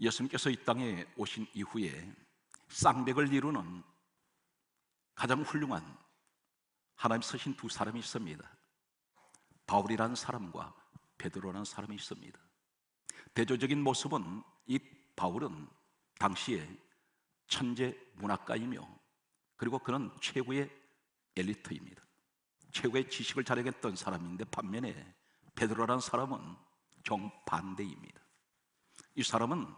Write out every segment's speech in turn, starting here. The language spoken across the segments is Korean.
예수님께서 이 땅에 오신 이후에 쌍벽을 이루는 가장 훌륭한 하나님 쓰신 두 사람이 있습니다. 바울이라는 사람과 베드로라는 사람이 있습니다. 대조적인 모습은 이 바울은 당시에 천재 문학가이며 그리고 그는 최고의 엘리트입니다. 최고의 지식을 자랑했던 사람인데 반면에 베드로라는 사람은 정반대입니다. 이 사람은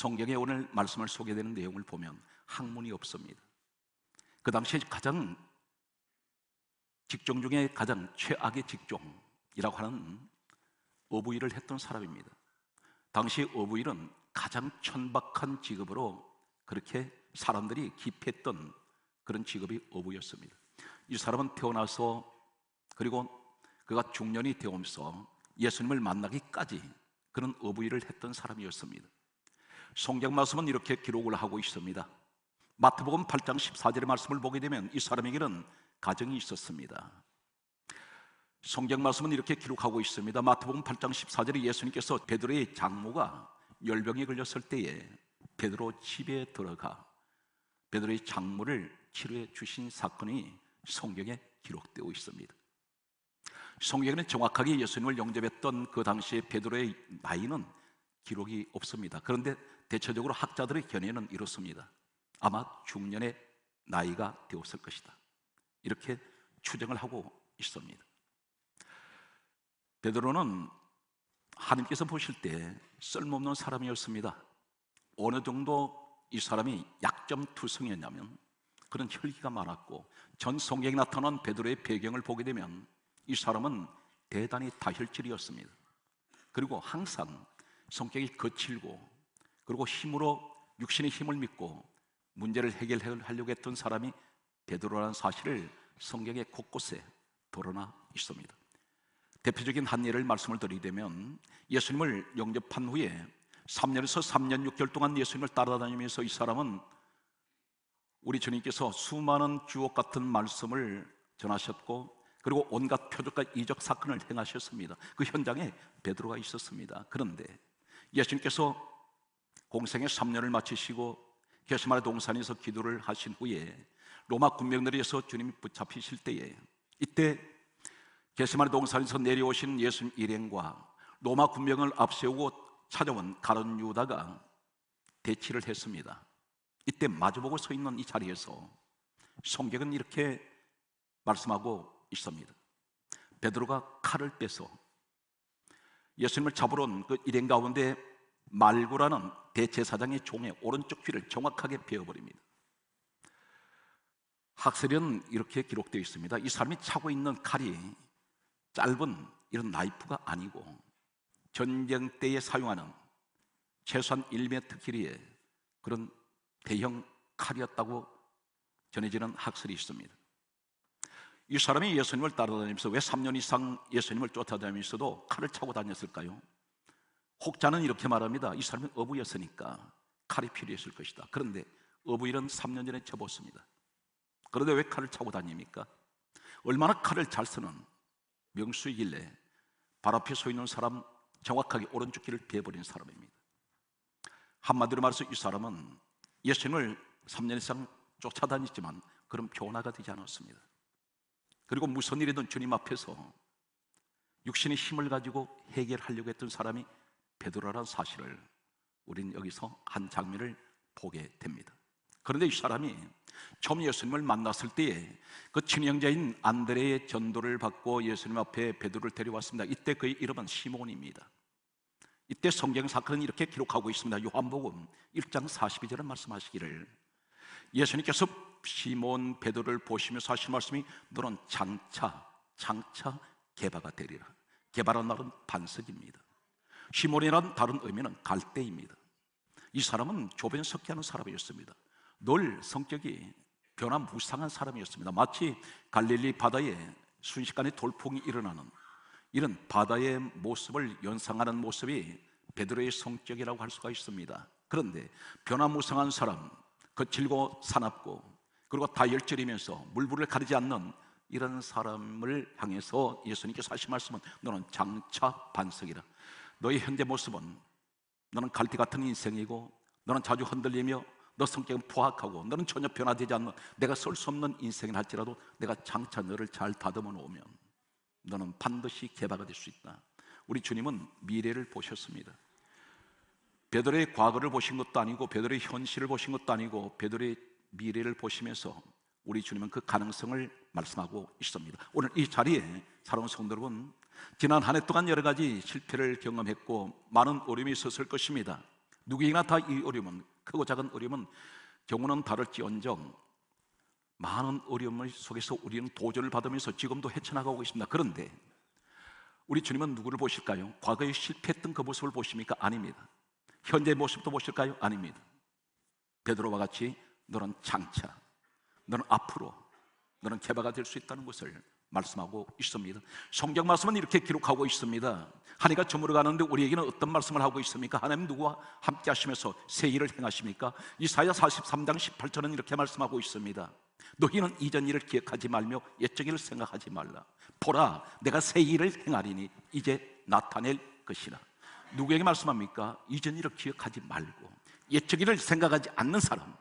성경에 오늘 말씀을 소개되는 내용을 보면 학문이 없습니다. 그 당시에 가장 직종 중에 가장 최악의 직종이라고 하는 어부일을 했던 사람입니다. 당시 어부일은 가장 천박한 직업으로 그렇게 사람들이 기피했던 그런 직업이 어부였습니다. 이 사람은 태어나서 그리고 그가 중년이 되면서 어오 예수님을 만나기까지 그런 어부일을 했던 사람이었습니다. 성경 말씀은 이렇게 기록을 하고 있습니다. 마태복음 8장 14절의 말씀을 보게 되면 이 사람에게는 가정이 있었습니다. 성경 말씀은 이렇게 기록하고 있습니다. 마태복음 8장 14절에 예수님께서 베드로의 장모가 열병에 걸렸을 때에 베드로 집에 들어가 베드로의 장모를 치료해 주신 사건이 성경에 기록되고 있습니다. 성경에는 정확하게 예수님을 영접했던 그 당시에 베드로의 나이는 기록이 없습니다. 그런데 대체적으로 학자들의 견해는 이렇습니다. 아마 중년의 나이가 되었을 것이다. 이렇게 추정을 하고 있습니다. 베드로는 하나님께서 보실 때 쓸모없는 사람이었습니다. 어느 정도 이 사람이 약점 투성이었냐면 그런 혈기가 많았고 전 성경에 나타난 베드로의 배경을 보게 되면 이 사람은 대단히 다혈질이었습니다. 그리고 항상 성격이 거칠고 그리고 힘으로 육신의 힘을 믿고 문제를 해결하려고 했던 사람이 베드로라는 사실을 성경의 곳곳에 드러나 있습니다. 대표적인 한 예를 말씀을 드리면 예수님을 영접한 후에 3년에서 3년 6개월 동안 예수님을 따라다니면서 이 사람은 우리 주님께서 수많은 주옥 같은 말씀을 전하셨고 그리고 온갖 표적과 이적 사건을 행하셨습니다. 그 현장에 베드로가 있었습니다. 그런데 예수님께서 공생의 3년을 마치시고 게시마라 동산에서 기도를 하신 후에 로마 군병들에서 주님이 붙잡히실 때에 이때 게시마라 동산에서 내려오신 예수님 일행과 로마 군병을 앞세우고 찾아온 가론 유다가 대치를 했습니다. 이때 마주보고 서 있는 이 자리에서 성격은 이렇게 말씀하고 있습니다. 베드로가 칼을 빼서 예수님을 잡으러 온 그 일행 가운데 말구라는 대체사장의 종의 오른쪽 귀를 정확하게 베어버립니다. 학설에 이렇게 기록되어 있습니다. 이 사람이 차고 있는 칼이 짧은 이런 나이프가 아니고 전쟁 때에 사용하는 최소한 1m 길이의 그런 대형 칼이었다고 전해지는 학설이 있습니다. 이 사람이 예수님을 따라다니면서 왜 3년 이상 예수님을 쫓아다니면서도 칼을 차고 다녔을까요? 혹자는 이렇게 말합니다. 이 사람은 어부였으니까 칼이 필요했을 것이다. 그런데 어부 일은 3년 전에 접었습니다. 그런데 왜 칼을 차고 다닙니까? 얼마나 칼을 잘 쓰는 명수이길래 발 앞에 서 있는 사람 정확하게 오른쪽 길을 베버린 사람입니다. 한마디로 말해서 이 사람은 예수님을 3년 이상 쫓아다녔지만 그런 변화가 되지 않았습니다. 그리고 무슨 일이든 주님 앞에서 육신의 힘을 가지고 해결하려고 했던 사람이 베드로라는 사실을 우린 여기서 한 장면을 보게 됩니다. 그런데 이 사람이 처음 예수님을 만났을 때에 그 친형제인 안드레의 전도를 받고 예수님 앞에 베드로를 데려왔습니다. 이때 그의 이름은 시몬입니다. 이때 성경 사건은 이렇게 기록하고 있습니다. 요한복음 1장 42절은 말씀하시기를 예수님께서 시몬 베드로를 보시면서 하신 말씀이 너는 장차 장차 개바가 되리라. 개바란 말은 반석입니다. 시몬이란 다른 의미는 갈대입니다. 이 사람은 조변석기 하는 사람이었습니다. 늘 성격이 변화무쌍한 사람이었습니다. 마치 갈릴리 바다에 순식간에 돌풍이 일어나는 이런 바다의 모습을 연상하는 모습이 베드로의 성격이라고 할 수가 있습니다. 그런데 변화무쌍한 사람, 거칠고 그 사납고 그리고 다열절이면서 물불을 가리지 않는 이런 사람을 향해서 예수님께서 하신 말씀은 너는 장차 반석이라. 너의 현재 모습은 너는 갈대 같은 인생이고 너는 자주 흔들리며 너 성격은 포악하고 너는 전혀 변화되지 않는 내가 설수 없는 인생이라 할지라도 내가 장차 너를 잘 다듬어 놓으면 너는 반드시 개발가될수 있다. 우리 주님은 미래를 보셨습니다. 베드로의 과거를 보신 것도 아니고 베드로의 현실을 보신 것도 아니고 베드로의 미래를 보시면서 우리 주님은 그 가능성을 말씀하고 있습니다. 오늘 이 자리에 사랑하는 성도 여러분 지난 한 해 동안 여러 가지 실패를 경험했고 많은 어려움이 있었을 것입니다. 누구에나다 이 어려움은 크고 작은 어려움은 경우는 다를지언정 많은 어려움 속에서 우리는 도전을 받으면서 지금도 헤쳐나가고 있습니다. 그런데 우리 주님은 누구를 보실까요? 과거에 실패했던 그 모습을 보십니까? 아닙니다. 현재 모습도 보실까요? 아닙니다. 베드로와 같이 너는 장차, 너는 앞으로, 너는 개바가 될 수 있다는 것을 말씀하고 있습니다. 성경 말씀은 이렇게 기록하고 있습니다. 하니가 저물어 가는데 우리에게는 어떤 말씀을 하고 있습니까? 하나님 누구와 함께 하시면서 새 일을 행하십니까? 이사야 43장 18절은 이렇게 말씀하고 있습니다. 너희는 이전 일을 기억하지 말며 옛적 일을 생각하지 말라. 보라, 내가 새 일을 행하리니 이제 나타낼 것이라. 누구에게 말씀합니까? 이전 일을 기억하지 말고 옛적 일을 생각하지 않는 사람.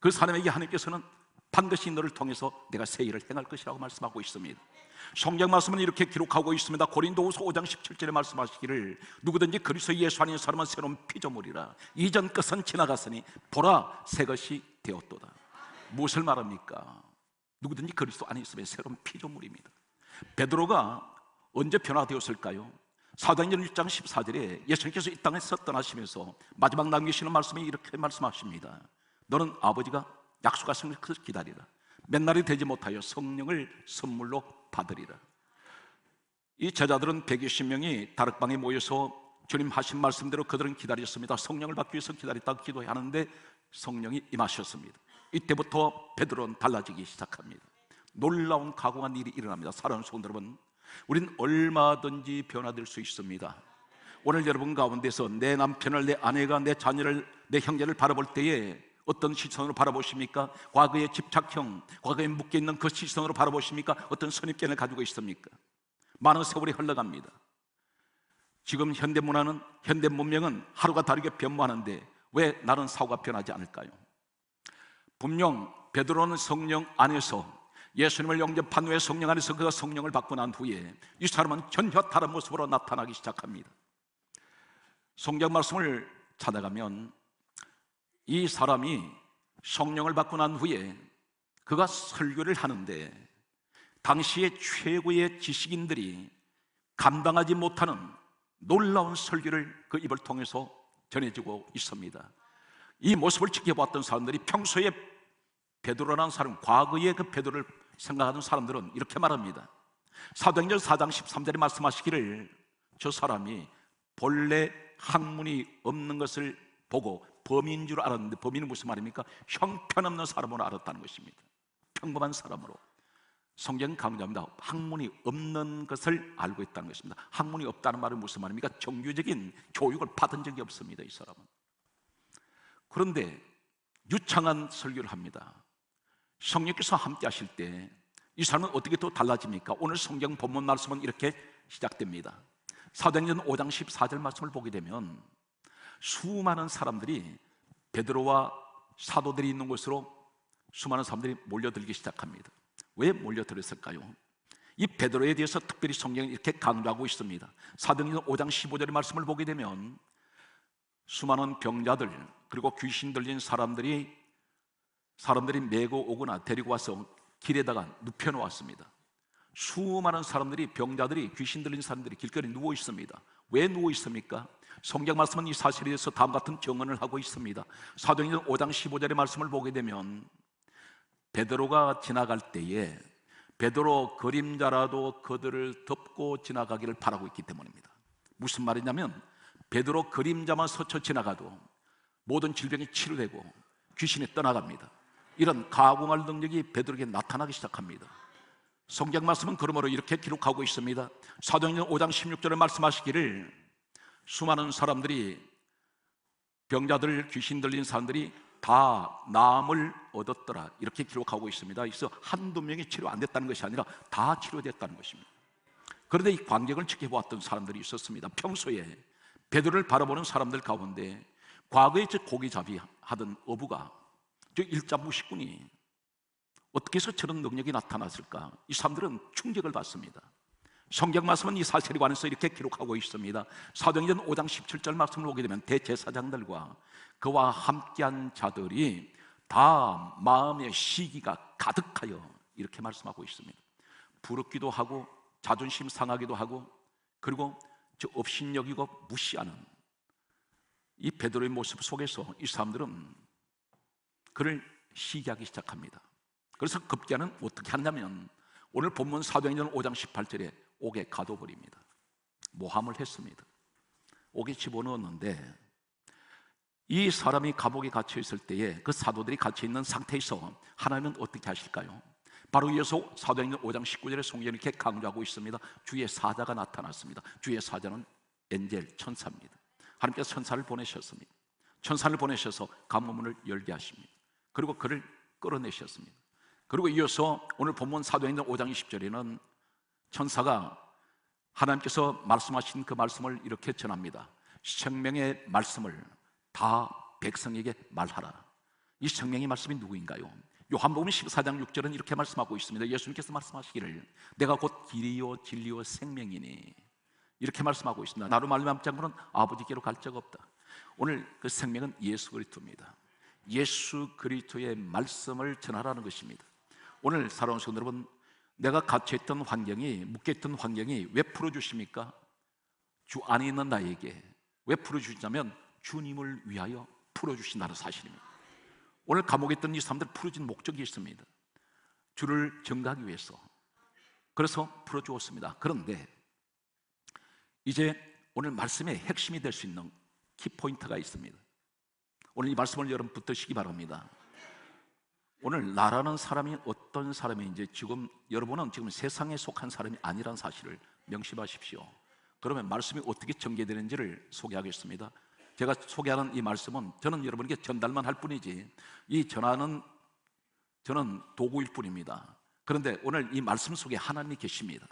그 사람에게 하나님께서는 반드시 너를 통해서 내가 새 일을 행할 것이라고 말씀하고 있습니다. 성경 말씀은 이렇게 기록하고 있습니다. 고린도후서 5장 17절에 말씀하시기를 누구든지 그리스 예수 안에 사람은 새로운 피조물이라 이전 것은 지나갔으니 보라 새 것이 되었도다. 무엇을 말합니까? 누구든지 그리스도 안에 있으면 새로운 피조물입니다. 베드로가 언제 변화되었을까요? 사도행전 6장 14절에 예수님께서 이 땅에서 떠나시면서 마지막 남기시는 말씀이 이렇게 말씀하십니다. 너는 아버지가 약속가성숙해 기다리라. 몇 날이 되지 못하여 성령을 선물로 받으리라. 이 제자들은 120명이 다락방에 모여서 주님 하신 말씀대로 그들은 기다렸습니다. 성령을 받기 위해서 기다렸다고 기도하는데 성령이 임하셨습니다. 이때부터 베드로는 달라지기 시작합니다. 놀라운 가공한 일이 일어납니다. 사랑하는 성도 여러분, 우린 얼마든지 변화될 수 있습니다. 오늘 여러분 가운데서 내 남편을, 내 아내가, 내 자녀를, 내 형제를 바라볼 때에 어떤 시선으로 바라보십니까? 과거의 집착형, 과거에 묶여있는 그 시선으로 바라보십니까? 어떤 선입견을 가지고 있습니까? 많은 세월이 흘러갑니다. 지금 현대 문화는, 현대 문명은 하루가 다르게 변모하는데 왜 나는 사고가 변하지 않을까요? 분명 베드로는 성령 안에서 예수님을 영접한 후에 성령 안에서 그가 성령을 받고 난 후에 이 사람은 전혀 다른 모습으로 나타나기 시작합니다. 성경 말씀을 찾아가면 이 사람이 성령을 받고 난 후에 그가 설교를 하는데 당시의 최고의 지식인들이 감당하지 못하는 놀라운 설교를 그 입을 통해서 전해지고 있습니다. 이 모습을 지켜봤던 사람들이 평소에 베드로라는 사람, 과거의 그 베드로를 생각하는 사람들은 이렇게 말합니다. 사도행전 4장 13절에 말씀하시기를 저 사람이 본래 학문이 없는 것을 보고 범인 인줄 알았는데 범인은 무슨 말입니까? 형편없는 사람으로 알았다는 것입니다. 평범한 사람으로. 성경 강조합니다. 학문이 없는 것을 알고 있다는 것입니다. 학문이 없다는 말은 무슨 말입니까? 정규적인 교육을 받은 적이 없습니다. 이 사람은. 그런데 유창한 설교를 합니다. 성령께서 함께 하실 때 이 사람은 어떻게 또 달라집니까? 오늘 성경 본문 말씀은 이렇게 시작됩니다. 사도행전 5장 14절 말씀을 보게 되면 수많은 사람들이 베드로와 사도들이 있는 곳으로 수많은 사람들이 몰려들기 시작합니다. 왜 몰려들었을까요? 이 베드로에 대해서 특별히 성경이 이렇게 강조하고 있습니다. 사도행전 5장 15절의 말씀을 보게 되면 수많은 병자들 그리고 귀신 들린 사람들이 사람들이 메고 오거나 데리고 와서 길에다가 눕혀 놓았습니다. 수많은 사람들이 병자들이 귀신 들린 사람들이 길거리 에 누워 있습니다. 왜 누워 있습니까? 성경 말씀은 이 사실에 대해서 다음 같은 경언을 하고 있습니다. 사도행전 5장 15절의 말씀을 보게 되면 베드로가 지나갈 때에 베드로 그림자라도 그들을 덮고 지나가기를 바라고 있기 때문입니다. 무슨 말이냐면 베드로 그림자만 스쳐 지나가도 모든 질병이 치료되고 귀신이 떠나갑니다. 이런 가공할 능력이 베드로에게 나타나기 시작합니다. 성경 말씀은 그러므로 이렇게 기록하고 있습니다. 사도행전 5장 16절에 말씀하시기를 수많은 사람들이 병자들, 귀신 들린 사람들이 다 남을 얻었더라. 이렇게 기록하고 있습니다. 그래서 한두 명이 치료 안 됐다는 것이 아니라 다 치료됐다는 것입니다. 그런데 이 광경을 지켜보았던 사람들이 있었습니다. 평소에 베드로를 바라보는 사람들 가운데 과거에 즉 고기잡이 하던 어부가 즉 일자무 식군이 어떻게 해서 저런 능력이 나타났을까? 이 사람들은 충격을 받습니다. 성경 말씀은 이 사실에 관해서 이렇게 기록하고 있습니다. 사도행전 5장 17절 말씀을 보게 되면 대제사장들과 그와 함께한 자들이 다 마음의 시기가 가득하여 이렇게 말씀하고 있습니다. 부럽기도 하고 자존심 상하기도 하고 그리고 저 업신여기고 무시하는 이 베드로의 모습 속에서 이 사람들은 그를 시기하기 시작합니다. 그래서 급기야는 어떻게 하냐면 오늘 본문 사도행전 5장 18절에 옥에 가둬버립니다. 모함을 했습니다. 옥에 집어넣었는데 이 사람이 감옥에 갇혀 있을 때에 그 사도들이 갇혀 있는 상태에서 하나님은 어떻게 하실까요? 바로 이어서 사도행전 5장 19절에 성경이 이렇게 강조하고 있습니다. 주의 사자가 나타났습니다. 주의 사자는 엔젤 천사입니다. 하나님께서 천사를 보내셨습니다. 천사를 보내셔서 감옥문을 열게 하십니다. 그리고 그를 끌어내셨습니다. 그리고 이어서 오늘 본문 사도행전 5장 20절에는 천사가 하나님께서 말씀하신 그 말씀을 이렇게 전합니다. 생명의 말씀을 다 백성에게 말하라. 이 생명의 말씀이 누구인가요? 요한복음 14장 6절은 이렇게 말씀하고 있습니다. 예수님께서 말씀하시기를 내가 곧 길이요 진리요 생명이니 이렇게 말씀하고 있습니다. 나로 말미암지 않고는 아버지께로 갈 자가 없다. 오늘 그 생명은 예수 그리스도입니다. 예수 그리스도의 말씀을 전하라는 것입니다. 오늘 사랑하는 여러분 내가 갇혀있던 환경이, 묶여있던 환경이 왜 풀어주십니까? 주 안에 있는 나에게 왜 풀어주시냐면 주님을 위하여 풀어주신다는 사실입니다. 오늘 감옥에 있던 이 사람들 풀어진 목적이 있습니다. 주를 정가하기 위해서. 그래서 풀어주었습니다. 그런데 이제 오늘 말씀의 핵심이 될 수 있는 키포인트가 있습니다. 오늘 이 말씀을 여러분 붙드시기 바랍니다. 오늘 나라는 사람이 어떤 사람인지 지금 여러분은 지금 세상에 속한 사람이 아니란 사실을 명심하십시오. 그러면 말씀이 어떻게 전개되는지를 소개하겠습니다. 제가 소개하는 이 말씀은 저는 여러분에게 전달만 할 뿐이지 이 전하는 저는 도구일 뿐입니다. 그런데 오늘 이 말씀 속에 하나님이 계십니다.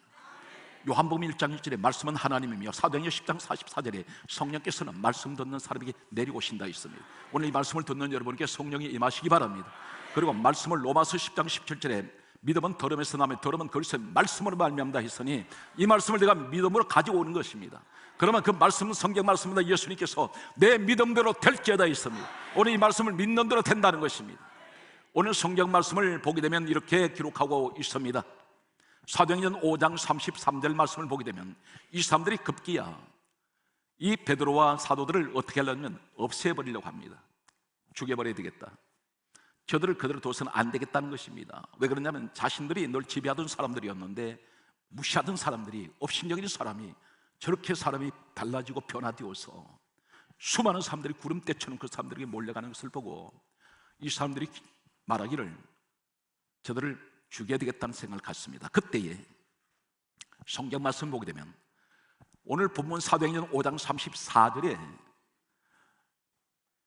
요한복음 1장 1절에 말씀은 하나님이며 사도행전 10장 44절에 성령께서는 말씀 듣는 사람에게 내리오신다 있습니다. 오늘 이 말씀을 듣는 여러분께 성령이 임하시기 바랍니다. 그리고 말씀을 로마서 10장 17절에 믿음은 더러움에서 남의 더러움은 그리스의 말씀으로 말미암다 했으니 이 말씀을 내가 믿음으로 가지고 오는 것입니다. 그러면 그 말씀은 성경 말씀보다 예수님께서 내 믿음대로 될지어다 했습니다. 오늘 이 말씀을 믿는 대로 된다는 것입니다. 오늘 성경 말씀을 보게 되면 이렇게 기록하고 있습니다. 사도행전 5장 33절 말씀을 보게 되면 이 사람들이 급기야 이 베드로와 사도들을 어떻게 하려면 없애버리려고 합니다. 죽여버려야 되겠다. 저들을 그대로 둬서는 안 되겠다는 것입니다. 왜 그러냐면 자신들이 널 지배하던 사람들이었는데 무시하던 사람들이 업신여기 사람이 저렇게 사람이 달라지고 변화되어서 수많은 사람들이 구름대처럼 그 사람들에게 몰려가는 것을 보고 이 사람들이 말하기를 저들을 죽여야 되겠다는 생각을 갖습니다. 그때에 성경 말씀 보게 되면 오늘 본문 사도행전 5장 34절에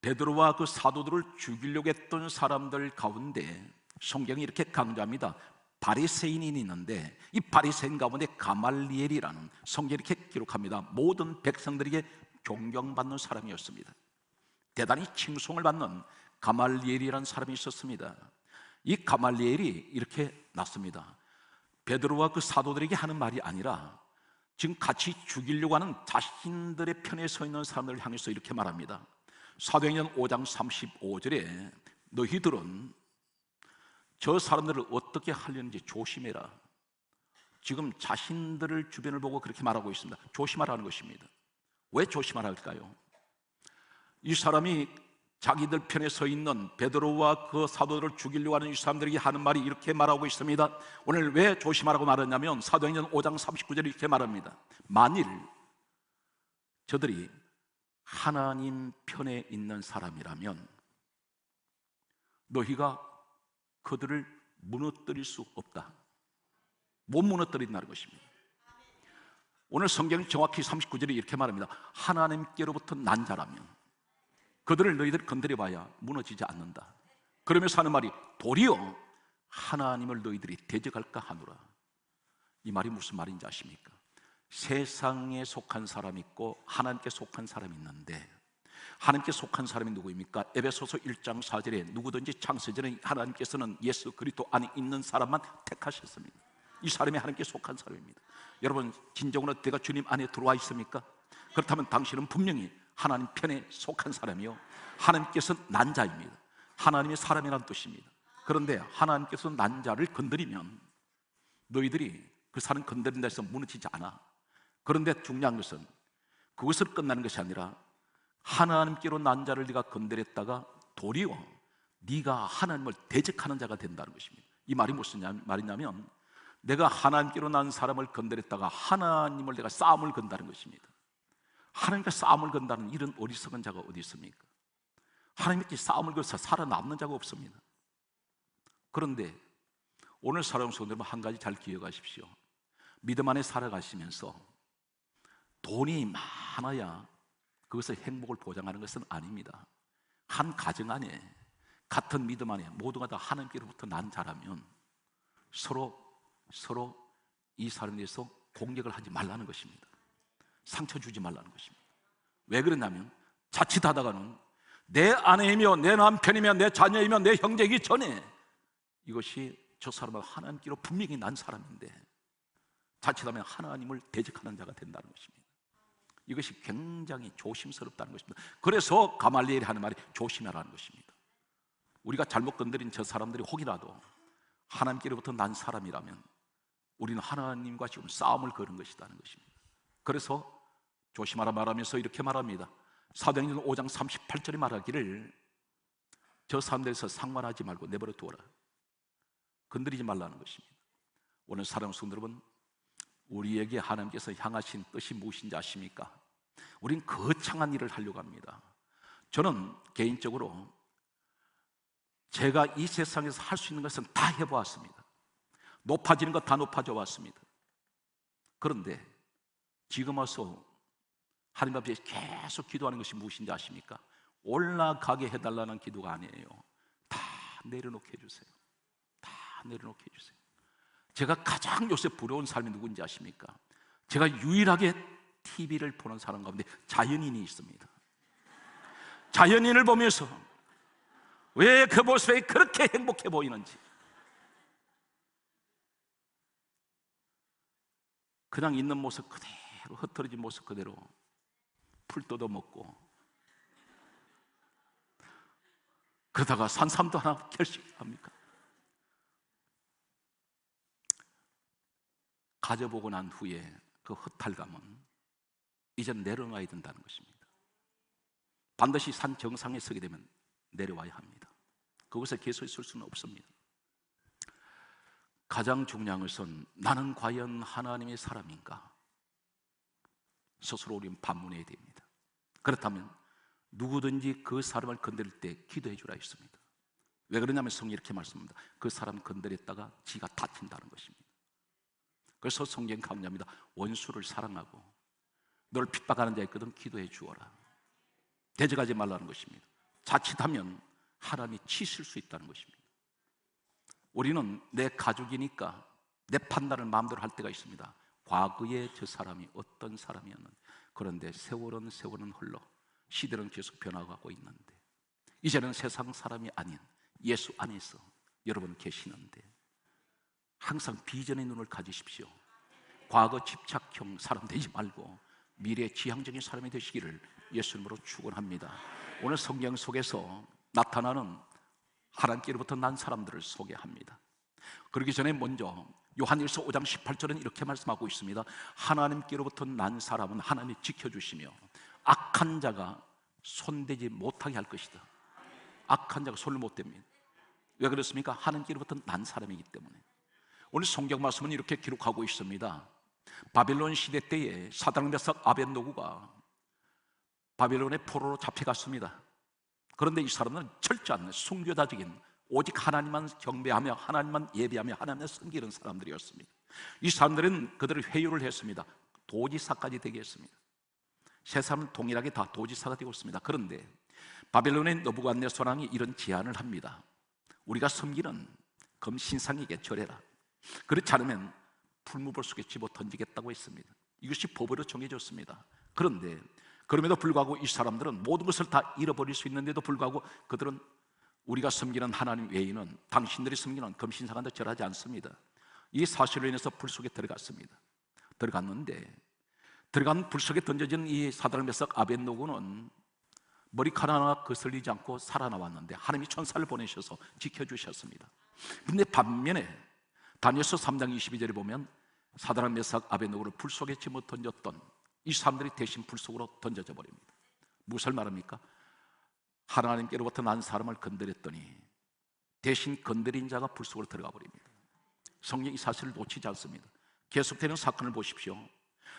베드로와 그 사도들을 죽이려고 했던 사람들 가운데 성경이 이렇게 강조합니다. 바리새인이 있는데 이 바리새인 가운데 가말리엘이라는 성경이 이렇게 기록합니다. 모든 백성들에게 존경받는 사람이었습니다. 대단히 칭송을 받는 가말리엘이라는 사람이 있었습니다. 이 가말리엘이 이렇게 났습니다. 베드로와 그 사도들에게 하는 말이 아니라 지금 같이 죽이려고 하는 자신들의 편에 서 있는 사람들을 향해서 이렇게 말합니다. 사도행전 5장 35절에 너희들은 저 사람들을 어떻게 하려는지 조심해라. 지금 자신들을 주변을 보고 그렇게 말하고 있습니다. 조심하라는 것입니다. 왜 조심하랄까요? 이 사람이 자기들 편에 서 있는 베드로와 그 사도들을 죽이려고 하는 이 사람들에게 하는 말이 이렇게 말하고 있습니다. 오늘 왜 조심하라고 말했냐면 사도행전 5장 39절에 이렇게 말합니다. 만일 저들이 하나님 편에 있는 사람이라면 너희가 그들을 무너뜨릴 수 없다. 못 무너뜨린다는 것입니다. 오늘 성경이 정확히 39절에 이렇게 말합니다. 하나님께로부터 난 자라면 그들을 너희들 건드려봐야 무너지지 않는다. 그러면서 하는 말이 도리어 하나님을 너희들이 대적할까 하노라. 이 말이 무슨 말인지 아십니까? 세상에 속한 사람 있고 하나님께 속한 사람이 있는데 하나님께 속한 사람이 누구입니까? 에베소서 1장 4절에 누구든지 창세전에 하나님께서는 예수 그리스도 안에 있는 사람만 택하셨습니다. 이 사람이 하나님께 속한 사람입니다. 여러분 진정으로 내가 주님 안에 들어와 있습니까? 그렇다면 당신은 분명히 하나님 편에 속한 사람이요 하나님께서는 난자입니다. 하나님의 사람이란 뜻입니다. 그런데 하나님께서 난자를 건드리면 너희들이 그 사람 건드린다 해서 무너지지 않아. 그런데 중요한 것은 그것을 끝나는 것이 아니라 하나님께로 난 자를 네가 건드렸다가 도리어 네가 하나님을 대적하는 자가 된다는 것입니다. 이 말이 무슨 말이냐면 내가 하나님께로 난 사람을 건드렸다가 하나님을 내가 싸움을 건다는 것입니다. 하나님과 싸움을 건다는 이런 어리석은 자가 어디 있습니까? 하나님께 싸움을 걸어서 살아남는 자가 없습니다. 그런데 오늘 사랑하는 성도한 가지 잘 기억하십시오. 믿음 안에 살아가시면서 돈이 많아야 그것을 행복을 보장하는 것은 아닙니다. 한 가정 안에 같은 믿음 안에 모두가 다 하나님께로부터 난 자라면 서로 서로 이 사람에서 공격을 하지 말라는 것입니다. 상처 주지 말라는 것입니다. 왜 그러냐면 자칫하다가는 내 아내이며 내 남편이며 내 자녀이며 내 형제이기 전에 이것이 저 사람은 하나님께로 분명히 난 사람인데 자칫하면 하나님을 대적하는 자가 된다는 것입니다. 이것이 굉장히 조심스럽다는 것입니다. 그래서 가말리엘이 하는 말이 조심하라는 것입니다. 우리가 잘못 건드린 저 사람들이 혹이라도 하나님께로부터 난 사람이라면 우리는 하나님과 지금 싸움을 거는 것이다는 것입니다. 그래서 조심하라 말하면서 이렇게 말합니다. 사도행전 5장 38절에 말하기를 저 사람들에서 상관하지 말고 내버려 두어라. 건드리지 말라는 것입니다. 오늘 사랑 성도 여러분, 우리에게 하나님께서 향하신 뜻이 무엇인지 아십니까? 우린 거창한 일을 하려고 합니다. 저는 개인적으로 제가 이 세상에서 할 수 있는 것은 다 해보았습니다. 높아지는 것 다 높아져 왔습니다. 그런데 지금 와서 하나님 앞에 계속 기도하는 것이 무엇인지 아십니까? 올라가게 해달라는 기도가 아니에요. 다 내려놓게 해주세요. 다 내려놓게 해주세요. 제가 가장 요새 부러운 삶이 누군지 아십니까? 제가 유일하게 TV를 보는 사람 가운데 자연인이 있습니다. 자연인을 보면서 왜 그 모습이 그렇게 행복해 보이는지 그냥 있는 모습 그대로 흩어진 모습 그대로 풀 뜯어 먹고 그러다가 산삼도 하나 결식합니까? 가져보고 난 후에 그 허탈감은 이젠 내려놔야 된다는 것입니다. 반드시 산 정상에 서게 되면 내려와야 합니다. 그곳에 계속 있을 수는 없습니다. 가장 중요한 것은 나는 과연 하나님의 사람인가? 스스로 우리는 반문해야 됩니다. 그렇다면 누구든지 그 사람을 건드릴 때 기도해 주라 했습니다. 왜 그러냐면 성경이 이렇게 말씀합니다. 그 사람 건드렸다가 지가 다친다는 것입니다. 그래서 성경 강조합니다. 원수를 사랑하고 널 핍박하는 자 있거든 기도해 주어라. 대적하지 말라는 것입니다. 자칫하면 하나님이 치실 수 있다는 것입니다. 우리는 내 가족이니까 내 판단을 마음대로 할 때가 있습니다. 과거에 저 사람이 어떤 사람이었는지 그런데 세월은 세월은 흘러 시대는 계속 변화가고 있는데 이제는 세상 사람이 아닌 예수 안에서 여러분 계시는데 항상 비전의 눈을 가지십시오. 과거 집착형 사람 되지 말고 미래 지향적인 사람이 되시기를 예수님으로 축원합니다. 오늘 성경 속에서 나타나는 하나님께로부터 난 사람들을 소개합니다. 그러기 전에 먼저 요한일서 5장 18절은 이렇게 말씀하고 있습니다. 하나님께로부터 난 사람은 하나님 지켜주시며 악한 자가 손대지 못하게 할 것이다. 악한 자가 손을 못 댑니다. 왜 그렇습니까? 하나님께로부터 난 사람이기 때문에. 오늘 성경 말씀은 이렇게 기록하고 있습니다. 바빌론 시대 때에 사당몇석 아벤노구가 바빌론의 포로로 잡혀갔습니다. 그런데 이 사람은 철저한 순교자적인 오직 하나님만 경배하며 하나님만 예배하며 하나님을 섬기는 사람들이었습니다. 이 사람들은 그들을 회유를 했습니다. 도지사까지 되게 했습니다. 세 사람은 동일하게 다 도지사가 되고 습니다 그런데 바벨론의 너부갓네살 왕이 이런 제안을 합니다. 우리가 섬기는 금신상에게 절해라. 그렇지 않으면 풀무불 속에 집어 던지겠다고 했습니다. 이것이 법으로 정해졌습니다. 그런데 그럼에도 불구하고 이 사람들은 모든 것을 다 잃어버릴 수 있는데도 불구하고 그들은 우리가 섬기는 하나님 외에는 당신들이 섬기는 금신상한테 절하지 않습니다. 이 사실로 인해서 불 속에 들어갔습니다. 들어갔는데 들어간 불 속에 던져진 이 사드랑메삭 아벤노고는 머리카락 하나 거슬리지 않고 살아나왔는데 하나님이 천사를 보내셔서 지켜주셨습니다. 근데 반면에 다니엘서 3장 22절에 보면 사다란 메삭 아베노고를 불 속에 침어 던졌던 이 사람들이 대신 불 속으로 던져져 버립니다. 무엇을 말합니까? 하나님께로부터 난 사람을 건드렸더니 대신 건드린 자가 불 속으로 들어가 버립니다. 성경이 사실을 놓치지 않습니다. 계속되는 사건을 보십시오.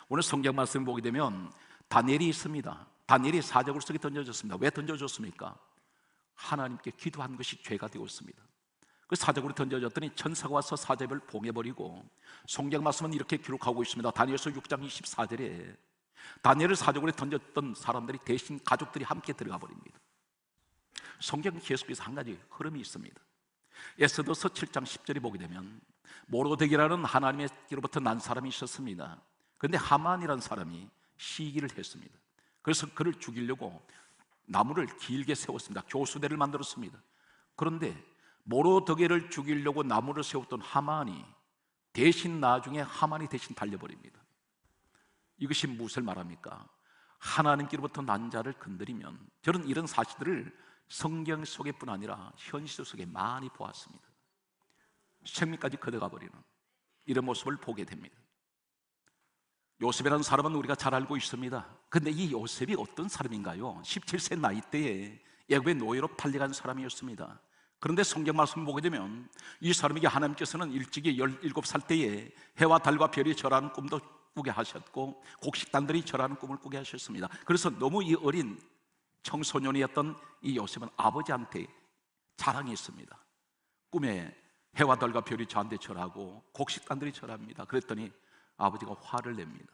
오늘 성경 말씀 을 보게 되면 다니엘이 있습니다. 다니엘이 사자굴 속에 던져졌습니다. 왜 던져졌습니까? 하나님께 기도한 것이 죄가 되었습니다. 그 사적으로 던져졌더니 천사가 와서 사제별 봉해버리고 성경 말씀은 이렇게 기록하고 있습니다. 다니엘서 6장 24절에 다니엘을 사적으로 던졌던 사람들이 대신 가족들이 함께 들어가 버립니다. 성경 계속해서 한 가지 흐름이 있습니다. 에스더서 7장 10절이 보게 되면 모로덱이라는 하나님의로부터 난 사람이 있었습니다. 그런데 하만이라는 사람이 시기를 했습니다. 그래서 그를 죽이려고 나무를 길게 세웠습니다. 교수대를 만들었습니다. 그런데 모로드게를 죽이려고 나무를 세웠던 하만이 대신 나중에 하만이 대신 달려버립니다. 이것이 무엇을 말합니까? 하나님께로부터 난 자를 건드리면 저는 이런 사실들을 성경 속에뿐 아니라 현실 속에 많이 보았습니다. 생명까지 거대가 버리는 이런 모습을 보게 됩니다. 요셉이라는 사람은 우리가 잘 알고 있습니다. 근데 이 요셉이 어떤 사람인가요? 17세 나이 때에 애굽의 노예로 팔려간 사람이었습니다. 그런데 성경 말씀을 보게 되면 이 사람에게 하나님께서는 일찍이 17살 때에 해와 달과 별이 절하는 꿈도 꾸게 하셨고 곡식단들이 절하는 꿈을 꾸게 하셨습니다. 그래서 너무 이 어린 청소년이었던 이 요셉은 아버지한테 자랑이 있습니다. 꿈에 해와 달과 별이 저한테 절하고 곡식단들이 절합니다. 그랬더니 아버지가 화를 냅니다.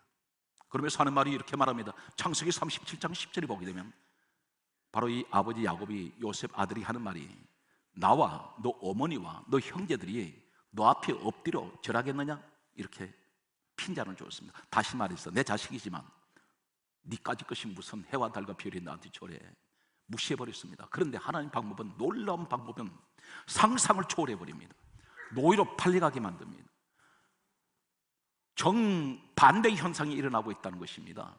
그러면서 하는 말이 이렇게 말합니다. 창세기 37장 10절에 보게 되면 바로 이 아버지 야곱이 요셉 아들이 하는 말이 나와 너 어머니와 너 형제들이 너 앞에 엎드려 절하겠느냐? 이렇게 핀잔을 주었습니다 다시 말해서 내 자식이지만 니까지 것이 무슨 해와 달과 별이 나한테 절해 무시해버렸습니다. 그런데 하나님 방법은 놀라운 방법은 상상을 초월해버립니다. 노예로 팔려가게 만듭니다. 정반대 현상이 일어나고 있다는 것입니다.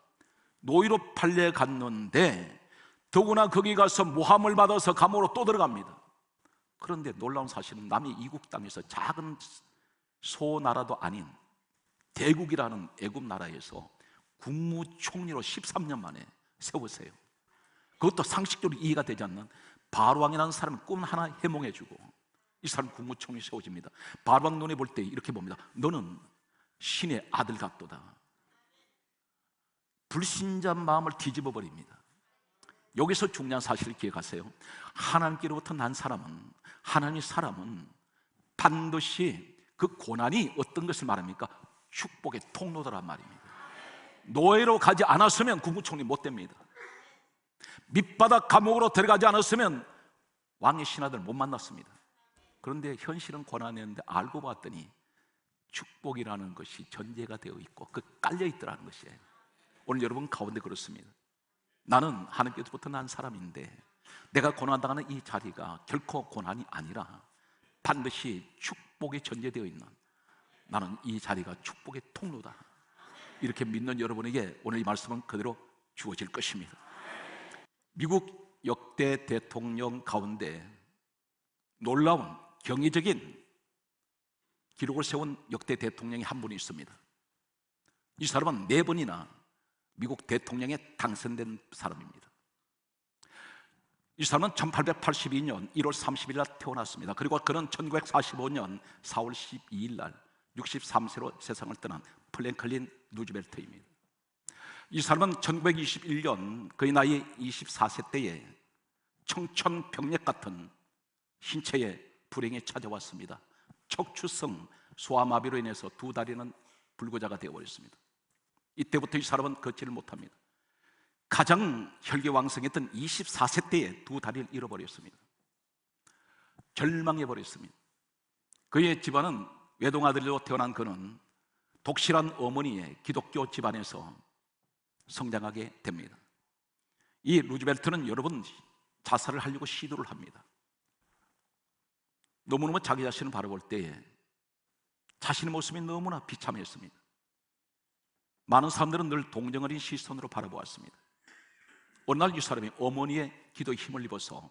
노예로 팔려갔는데 더구나 거기 가서 모함을 받아서 감옥으로 또 들어갑니다. 그런데 놀라운 사실은 남의 이국 땅에서 작은 소나라도 아닌 대국이라는 애굽 나라에서 국무총리로 13년 만에 세우세요. 그것도 상식적으로 이해가 되지 않는 바로왕이라는 사람은 꿈 하나 해몽해주고 이 사람 국무총리 세워집니다. 바로왕 눈에 볼 때 이렇게 봅니다. 너는 신의 아들 같도다. 불신자 마음을 뒤집어 버립니다. 여기서 중요한 사실을 기억하세요. 하나님께로부터 난 사람은 하나님 사람은 반드시 그 고난이 어떤 것을 말합니까? 축복의 통로더란 말입니다. 노예로 가지 않았으면 국무총리 못 됩니다. 밑바닥 감옥으로 들어가지 않았으면 왕의 신하들 못 만났습니다. 그런데 현실은 고난이었는데 알고 봤더니 축복이라는 것이 전제가 되어 있고 그 깔려 있더라는 것이에요. 오늘 여러분 가운데 그렇습니다. 나는 하나님께서부터난 사람인데 내가 고난당하는 이 자리가 결코 고난이 아니라 반드시 축복이 전제되어 있는 나는 이 자리가 축복의 통로다. 이렇게 믿는 여러분에게 오늘 이 말씀은 그대로 주어질 것입니다. 미국 역대 대통령 가운데 놀라운 경의적인 기록을 세운 역대 대통령이 한 분이 있습니다. 이 사람은 네 번이나 미국 대통령에 당선된 사람입니다. 이 사람은 1882년 1월 30일 날 태어났습니다. 그리고 그는 1945년 4월 12일 날 63세로 세상을 떠난 플랭클린 루즈벨트입니다. 이 사람은 1921년 그의 나이 24세 때에 청천벽력 같은 신체에 불행이 찾아왔습니다. 척추성 소아마비로 인해서 두 다리는 불구자가 되어버렸습니다. 이때부터 이 사람은 거치를 못합니다. 가장 혈기왕성했던 24세 때에 두 다리를 잃어버렸습니다. 절망해 버렸습니다. 그의 집안은 외동 아들로 태어난 그는 독실한 어머니의 기독교 집안에서 성장하게 됩니다. 이 루즈벨트는 여러 분 자살을 하려고 시도를 합니다. 너무너무 자기 자신을 바라볼 때에 자신의 모습이 너무나 비참했습니다. 많은 사람들은 늘 동정어린 시선으로 바라보았습니다. 어느 날 이 사람이 어머니의 기도에 힘을 입어서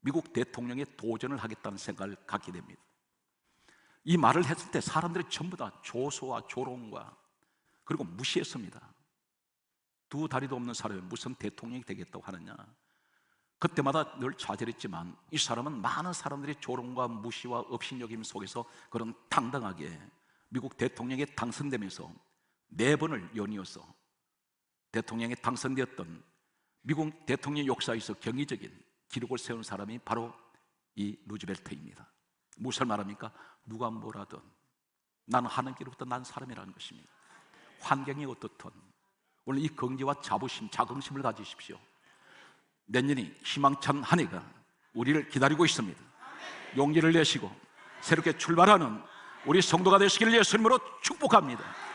미국 대통령에 도전을 하겠다는 생각을 갖게 됩니다. 이 말을 했을 때 사람들이 전부 다 조소와 조롱과 그리고 무시했습니다. 두 다리도 없는 사람이 무슨 대통령이 되겠다고 하느냐. 그때마다 늘 좌절했지만 이 사람은 많은 사람들이 조롱과 무시와 업신여김 속에서 그런 당당하게 미국 대통령에 당선되면서 네 번을 연이어서 대통령에 당선되었던 미국 대통령 역사에서 경이적인 기록을 세운 사람이 바로 이 루즈벨트입니다. 무엇을 뭐 말합니까? 누가 뭐라든 나는 하나님께로부터 난 사람이라는 것입니다. 환경이 어떻든 오늘 이 경계와 자부심, 자긍심을 가지십시오. 내년이 희망찬 한 해가 우리를 기다리고 있습니다. 용기를 내시고 새롭게 출발하는 우리 성도가 되시기를 예수님으로 축복합니다.